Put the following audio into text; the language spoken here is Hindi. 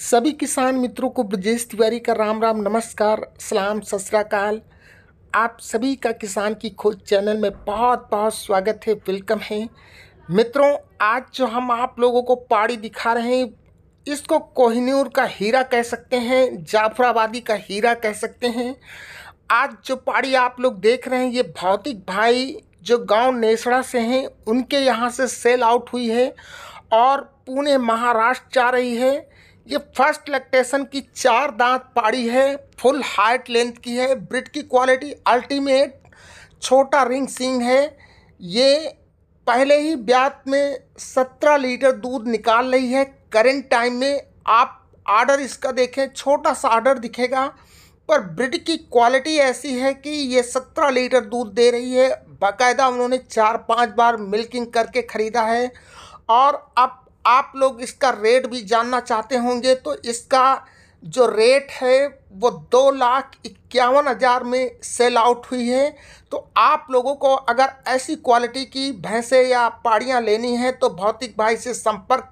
सभी किसान मित्रों को ब्रजेश तिवारी का राम राम नमस्कार सलाम सतराकाल आप सभी का किसान की खोज चैनल में बहुत बहुत स्वागत है वेलकम है मित्रों आज जो हम आप लोगों को पहाड़ी दिखा रहे हैं इसको कोहिनूर का हीरा कह सकते हैं जाफराबादी का हीरा कह सकते हैं आज जो पहाड़ी आप लोग देख रहे हैं ये भौतिक भाई जो गांव नेसड़ा से हैं उनके यहाँ से सेल आउट हुई है और पुणे महाराष्ट्र जा रही है ये फर्स्ट लैक्टेशन की चार दांत पाड़ी है फुल हाइट लेंथ की है ब्रिड की क्वालिटी अल्टीमेट छोटा रिंग सिंग है ये पहले ही ब्यात में सत्रह लीटर दूध निकाल रही है करेंट टाइम में आप आर्डर इसका देखें छोटा सा आर्डर दिखेगा पर ब्रिड की क्वालिटी ऐसी है कि ये सत्रह लीटर दूध दे रही है बाकायदा उन्होंने चार पांच बार मिल्किंग करके ख़रीदा है और अब आप लोग इसका रेट भी जानना चाहते होंगे तो इसका जो रेट है वो दो लाख इक्यावन हज़ार में सेल आउट हुई है तो आप लोगों को अगर ऐसी क्वालिटी की भैंसें या पाड़ियाँ लेनी हैं तो भौतिक भाई से संपर्क